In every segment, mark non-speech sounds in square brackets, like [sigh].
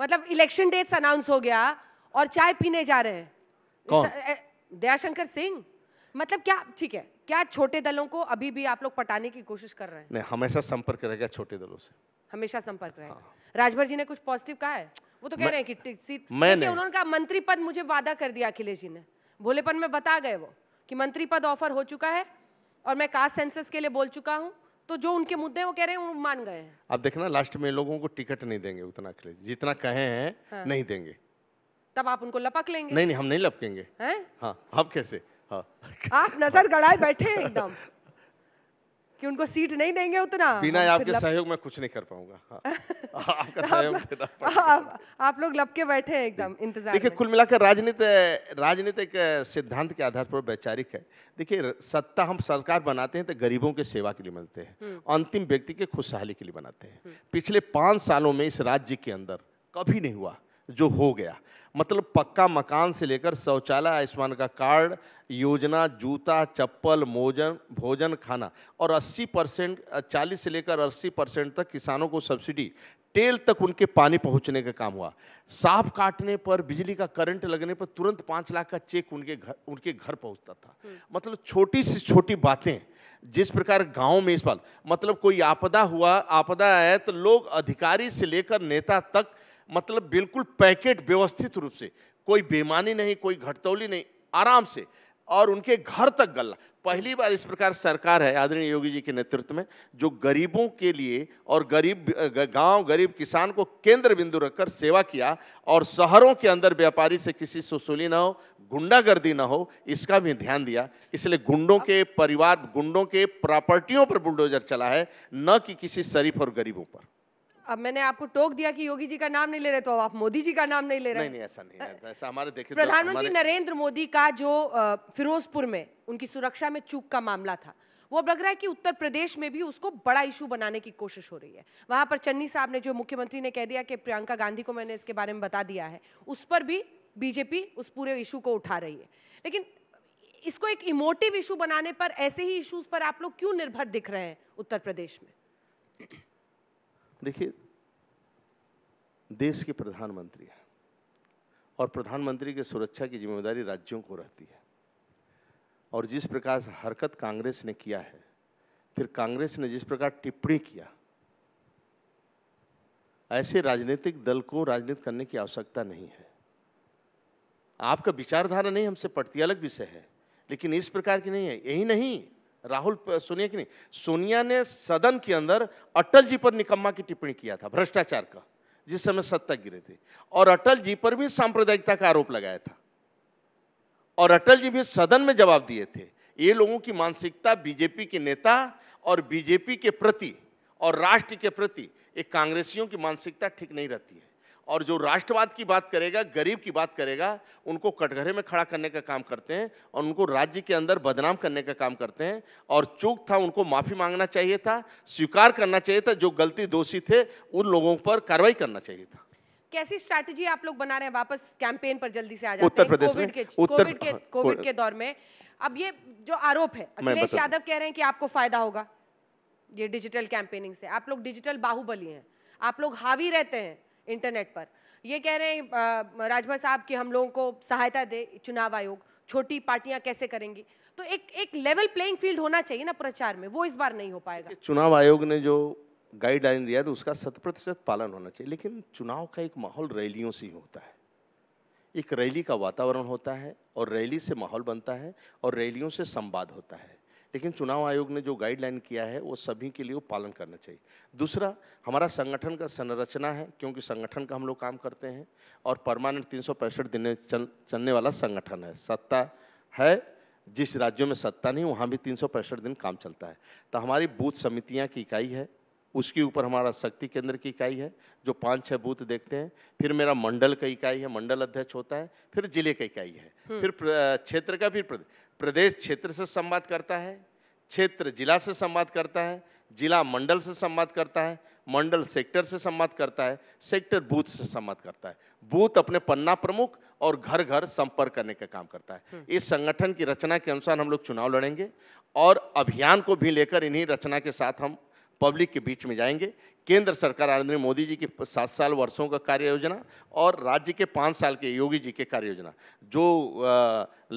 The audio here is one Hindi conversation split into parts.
मतलब इलेक्शन डेट्स अनाउंस हो गया और चाय पीने जा रहे हैं दयाशंकर सिंह मतलब क्या ठीक है क्या छोटे दलों को अभी भी आप लोग पटाने की कोशिश कर रहे हैं नहीं हमेशा संपर्क रहेगा छोटे दलों से हमेशा संपर्क रहेगा हाँ। राजभर जी ने कुछ पॉजिटिव कहा है वो तो कह रहे हैं कि सीट मैंने उन्होंने कहा मंत्री पद मुझे वादा कर दिया अखिलेश जी ने भोलेपन में बता गए वो कि मंत्री पद ऑफर हो चुका है और मैं कास्ट सेंसस के लिए बोल चुका हूँ तो जो उनके मुद्दे हैं वो कह रहे हैं वो मान गए हैं अब देखना लास्ट में लोगों को टिकट नहीं देंगे उतना अखिलेश जितना कहे हैं हाँ। नहीं देंगे तब आप उनको लपक लेंगे नहीं नहीं हम नहीं लपकेंगे हैं हाँ आप कैसे हाँ आप नजर गड़ाए बैठे एकदम [laughs] कि उनको सीट नहीं देंगे उतना बिना आपके सहयोग में कुछ नहीं कर पाऊंगा हाँ, [laughs] हाँ, आपका सहयोग आप, लोग लपके बैठे हैं एकदम इंतजार देखिए कुल मिलाकर राजनीति राजनीतिक सिद्धांत के आधार पर वैचारिक है देखिए सत्ता हम सरकार बनाते हैं तो गरीबों के सेवा के लिए बनते हैं हम्म। अंतिम व्यक्ति के खुशहाली के लिए बनाते हैं हम्म। पिछले पाँच सालों में इस राज्य के अंदर कभी नहीं हुआ जो हो गया मतलब पक्का मकान से लेकर शौचालय आयुष्मान का कार्ड योजना जूता चप्पल मोजन भोजन खाना और 80 परसेंट चालीस से लेकर 80 परसेंट तक किसानों को सब्सिडी टेल तक उनके पानी पहुंचने का काम हुआ सांप काटने पर बिजली का करंट लगने पर तुरंत पाँच लाख का चेक उनके घर उनके घर पहुंचता था हम्म। मतलब छोटी से छोटी बातें जिस प्रकार गांव में इस बार मतलब कोई आपदा हुआ आपदा आया तो लोग अधिकारी से लेकर नेता तक मतलब बिल्कुल पैकेट व्यवस्थित रूप से कोई बेमानी नहीं कोई घटतौली नहीं आराम से और उनके घर तक गल्ला पहली बार इस प्रकार सरकार है आदरणीय योगी जी के नेतृत्व में जो गरीबों के लिए और गरीब गांव गरीब किसान को केंद्र बिंदु रखकर सेवा किया और शहरों के अंदर व्यापारी से किसी सुसूली ना हो गुंडागर्दी ना हो इसका भी ध्यान दिया इसलिए गुंडों के परिवार गुंडों के प्रॉपर्टियों पर बुलडोजर चला है न कि किसी शरीफ और गरीबों पर अब मैंने आपको टोक दिया कि योगी जी का नाम नहीं ले रहे तो आप मोदी जी का नाम नहीं ले रहे नहीं नहीं ऐसा नहीं ऐसा हमारे देखिए प्रधानमंत्री नरेंद्र मोदी का जो फिरोजपुर में उनकी सुरक्षा में चूक का मामला था वो अब लग रहा है कि उत्तर प्रदेश में भी उसको बड़ा इशू बनाने की कोशिश हो रही है वहां पर चन्नी साहब ने जो मुख्यमंत्री ने कह दिया कि प्रियंका गांधी को मैंने इसके बारे में बता दिया है उस पर भी बीजेपी उस पूरे इशू को उठा रही है लेकिन इसको एक इमोटिव इशू बनाने पर ऐसे ही इश्यूज पर आप लोग क्यों निर्भर दिख रहे हैं उत्तर प्रदेश में देखिए देश के प्रधानमंत्री हैं और प्रधानमंत्री के सुरक्षा की जिम्मेदारी राज्यों को रहती है और जिस प्रकार हरकत कांग्रेस ने किया है फिर कांग्रेस ने जिस प्रकार टिप्पणी किया ऐसे राजनीतिक दल को राजनीति करने की आवश्यकता नहीं है आपका विचारधारा नहीं हमसे पटती अलग विषय है लेकिन इस प्रकार की नहीं है यही नहीं राहुल सुनिए कि नहीं सोनिया ने सदन के अंदर अटल जी पर निकम्मा की टिप्पणी किया था भ्रष्टाचार का जिस समय सत्ता गिरे थे और अटल जी पर भी सांप्रदायिकता का आरोप लगाया था और अटल जी भी सदन में जवाब दिए थे ये लोगों की मानसिकता बीजेपी के नेता और बीजेपी के प्रति और राष्ट्र के प्रति एक कांग्रेसियों की मानसिकता ठीक नहीं रहती है और जो राष्ट्रवाद की बात करेगा गरीब की बात करेगा उनको कटघरे में खड़ा करने का काम करते हैं और उनको राज्य के अंदर बदनाम करने का काम करते हैं और चूक था उनको माफ़ी मांगना चाहिए था स्वीकार करना चाहिए था जो गलती दोषी थे उन लोगों पर कार्रवाई करना चाहिए था कैसी स्ट्रैटेजी आप लोग बना रहे हैं वापस कैंपेन पर जल्दी से आ जाते उत्तर प्रदेश में के, उत्तर कोविड के हाँ, कोविड के दौर में अब ये जो आरोप है अखिलेश यादव कह रहे हैं कि आपको फायदा होगा ये डिजिटल कैंपेनिंग से आप लोग डिजिटल बाहुबली हैं आप लोग हावी रहते हैं इंटरनेट पर ये कह रहे हैं राजभर साहब कि हम लोगों को सहायता दे चुनाव आयोग छोटी पार्टियां कैसे करेंगी तो एक एक लेवल प्लेइंग फील्ड होना चाहिए ना प्रचार में वो इस बार नहीं हो पाएगा चुनाव आयोग ने जो गाइडलाइन दिया तो उसका शत प्रतिशत पालन होना चाहिए लेकिन चुनाव का एक माहौल रैलियों से ही होता है एक रैली का वातावरण होता है और रैली से माहौल बनता है और रैलियों से संवाद होता है लेकिन चुनाव आयोग ने जो गाइडलाइन किया है वो सभी के लिए वो पालन करना चाहिए दूसरा हमारा संगठन का संरचना है क्योंकि संगठन का हम लोग काम करते हैं और परमानेंट तीन सौ पैंसठ दिन चल, चलने वाला संगठन है सत्ता है जिस राज्यों में सत्ता नहीं वहाँ भी तीन सौ पैंसठ दिन काम चलता है तो हमारी बूथ समितियाँ की इकाई है उसके ऊपर हमारा शक्ति केंद्र की इकाई है जो पाँच छह बूथ देखते हैं फिर मेरा मंडल का इकाई है मंडल अध्यक्ष होता है फिर जिले का इकाई है हम्म। फिर क्षेत्र का फिर प्रदेश क्षेत्र से संवाद करता है क्षेत्र जिला से संवाद करता है जिला मंडल से संवाद करता है मंडल सेक्टर से संवाद करता है सेक्टर बूथ से संवाद करता है बूथ अपने पन्ना प्रमुख और घर घर संपर्क करने का काम करता है हम्म। इस संगठन की रचना के अनुसार हम लोग चुनाव लड़ेंगे और अभियान को भी लेकर इन्हीं रचना के साथ हम पब्लिक के बीच में जाएंगे केंद्र सरकार नरेंद्र मोदी जी की सात साल वर्षों का कार्य योजना और राज्य के पाँच साल के योगी जी के कार्य योजना जो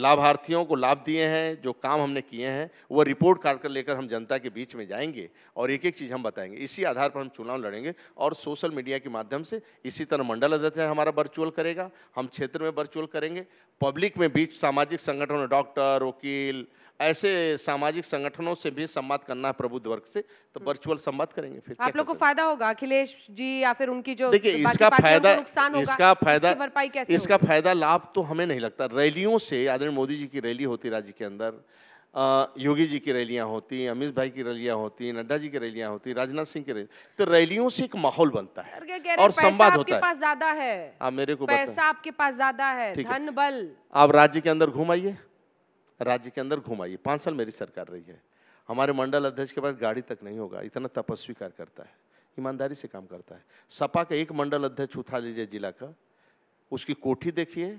लाभार्थियों को लाभ दिए हैं जो काम हमने किए हैं वो रिपोर्ट कार्ड कर लेकर हम जनता के बीच में जाएंगे और एक एक चीज़ हम बताएंगे इसी आधार पर हम चुनाव लड़ेंगे और सोशल मीडिया के माध्यम से इसी तरह मंडल अध्यक्ष हमारा वर्चुअल करेगा हम क्षेत्र में वर्चुअल करेंगे पब्लिक में बीच सामाजिक संगठनों डॉक्टर वकील ऐसे सामाजिक संगठनों से भी संवाद करना है प्रबुद्ध वर्ग से तो वर्चुअल हम्म। संवाद करेंगे फिर आप लोग को फायदा होगा अखिलेश जी या फिर उनकी जो देखिए इसका फायदा इसका फायदा इसका फायदा लाभ तो हमें नहीं लगता रैलियों से आदरणीय मोदी जी की रैली होती राज्य के अंदर योगी जी की रैलियाँ होती अमित भाई की रैलियाँ होती नड्डा जी की रैलियाँ होती राजनाथ सिंह की रैली तो रैलियों से एक माहौल बनता है और संवाद होता है पास ज्यादा है आप मेरे को पैसा आपके पास ज्यादा है धन बल आप राज्य के अंदर घूम आइए राज्य के अंदर घुमाइए पाँच साल मेरी सरकार रही है हमारे मंडल अध्यक्ष के पास गाड़ी तक नहीं होगा इतना तपस्वी कार्य करता है ईमानदारी से काम करता है सपा का एक मंडल अध्यक्ष उठा लीजिए जिला का उसकी कोठी देखिए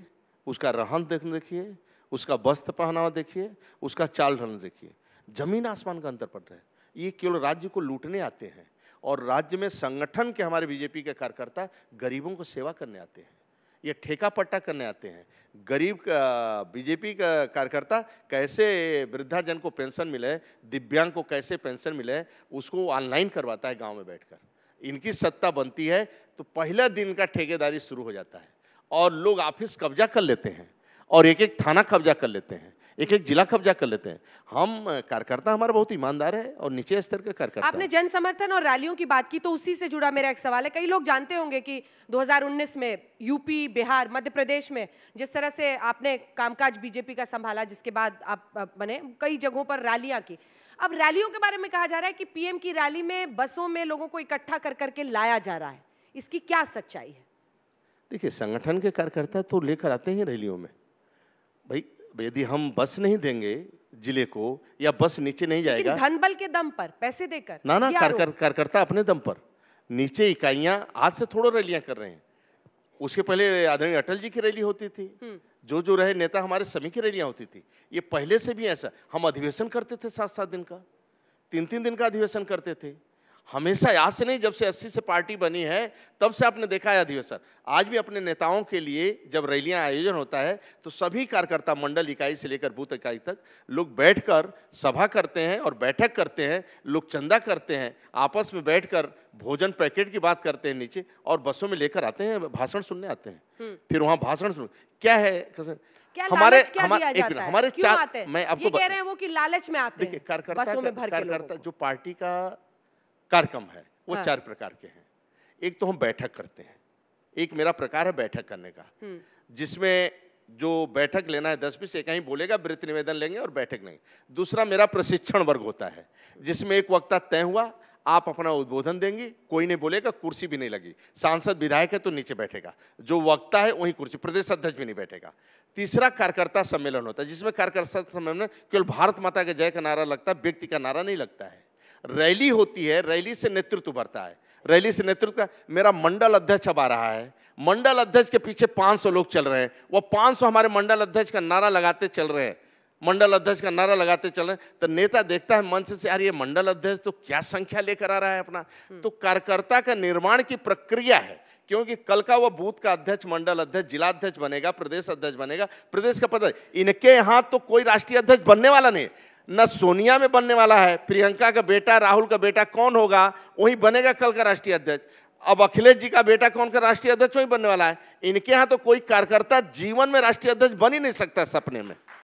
उसका रहन देखिए उसका वस्त्र पहनावा देखिए उसका चाल ढलन देखिए जमीन आसमान का अंतर पड़ रहा है ये केवल राज्य को लूटने आते हैं और राज्य में संगठन के हमारे बीजेपी के कार्यकर्ता गरीबों को सेवा करने आते हैं ये ठेका पट्टा करने आते हैं गरीब का बीजेपी का कार्यकर्ता कैसे वृद्धाजन को पेंशन मिले दिव्यांग को कैसे पेंशन मिले उसको ऑनलाइन करवाता है गांव में बैठकर इनकी सत्ता बनती है तो पहला दिन का ठेकेदारी शुरू हो जाता है और लोग ऑफिस कब्जा कर लेते हैं और एक एक थाना कब्जा कर लेते हैं एक एक जिला कब्जा कर लेते हैं हम कार्यकर्ता हमारा बहुत ईमानदार है और नीचे स्तर के कार्यकर्ता आपने जन समर्थन और रैलियों की बात की तो उसी से जुड़ा मेरा एक सवाल है कई लोग जानते होंगे कि 2019 में यूपी बिहार मध्य प्रदेश में जिस तरह से आपने कामकाज बीजेपी का संभाला जिसके बाद आप बने कई जगहों पर रैलियां की अब रैलियों के बारे में कहा जा रहा है कि पीएम की रैली में बसों में लोगों को इकट्ठा कर करके लाया जा रहा है इसकी क्या सच्चाई है देखिए संगठन के कार्यकर्ता तो लेकर आते हैं रैलियों में भाई यदि हम बस नहीं देंगे जिले को या बस नीचे नहीं जाएगा धन बल के दम पर पैसे देकर ना ना कार्यकर्ता कर, कर, अपने दम पर नीचे इकाइयां आज से थोड़ा रैलियां कर रहे हैं उसके पहले आदरणीय अटल जी की रैली होती थी हम्म। जो जो रहे नेता हमारे सभी की रैलियां होती थी ये पहले से भी ऐसा हम अधिवेशन करते थे सात सात दिन का तीन तीन दिन का अधिवेशन करते थे हमेशा आज से नहीं जब से अस्सी से पार्टी बनी है तब से आपने देखा है अधिवेशन आज भी अपने नेताओं के लिए जब रैलियां आयोजन होता है तो सभी कार्यकर्ता मंडल इकाई से लेकर बूथ इकाई तक लोग बैठकर सभा करते हैं और बैठक करते हैं लोग चंदा करते हैं आपस में बैठकर भोजन पैकेट की बात करते हैं नीचे और बसों में लेकर आते हैं भाषण सुनने आते हैं हम्म। फिर वहाँ भाषण सुन क्या है क्या हमारे क्या हमारे दिया एक है? हमारे क्यों चार मैं आपको ये कह रहे हैं वो कि लालच में आते हैं कार्यकर्ता जो पार्टी का कार्यक्रम है वो हाँ। चार प्रकार के हैं एक तो हम बैठक करते हैं एक मेरा प्रकार है बैठक करने का हम्म। जिसमें जो बैठक लेना है दस बीस एक ही बोलेगा वृत्त निवेदन लेंगे और बैठक लेंगे दूसरा मेरा प्रशिक्षण वर्ग होता है जिसमें एक वक्ता तय हुआ आप अपना उद्बोधन देंगे कोई नहीं बोलेगा कुर्सी भी नहीं लगी सांसद विधायक है तो नीचे बैठेगा जो वक्ता है वही कुर्सी प्रदेश अध्यक्ष भी नहीं बैठेगा तीसरा कार्यकर्ता सम्मेलन होता है जिसमें कार्यकर्ता सम्मेलन केवल भारत माता के जय का नारा लगता है व्यक्ति का नारा नहीं लगता है रैली होती है रैली से नेतृत्व बढ़ता है रैली से नेतृत्व का मेरा मंडल अध्यक्ष अब आ रहा है मंडल अध्यक्ष के पीछे 500 लोग चल रहे हैं वह 500 हमारे मंडल अध्यक्ष का नारा लगाते चल रहे हैं मंडल अध्यक्ष का नारा लगाते चल रहे हैं तो नेता देखता है मंच से यार ये मंडल अध्यक्ष तो क्या संख्या लेकर आ रहा है अपना हम्म। तो कार्यकर्ता का निर्माण की प्रक्रिया है क्योंकि कल का वह बूथ का अध्यक्ष मंडल अध्यक्ष जिला अध्यक्ष बनेगा प्रदेश अध्यक्ष बनेगा प्रदेश का पद इनके यहाँ तो कोई राष्ट्रीय अध्यक्ष बनने वाला नहीं न सोनिया में बनने वाला है प्रियंका का बेटा राहुल का बेटा कौन होगा वही बनेगा कल का राष्ट्रीय अध्यक्ष अब अखिलेश जी का बेटा कौन का राष्ट्रीय अध्यक्ष वही बनने वाला है इनके यहाँ तो कोई कार्यकर्ता जीवन में राष्ट्रीय अध्यक्ष बन ही नहीं सकता सपने में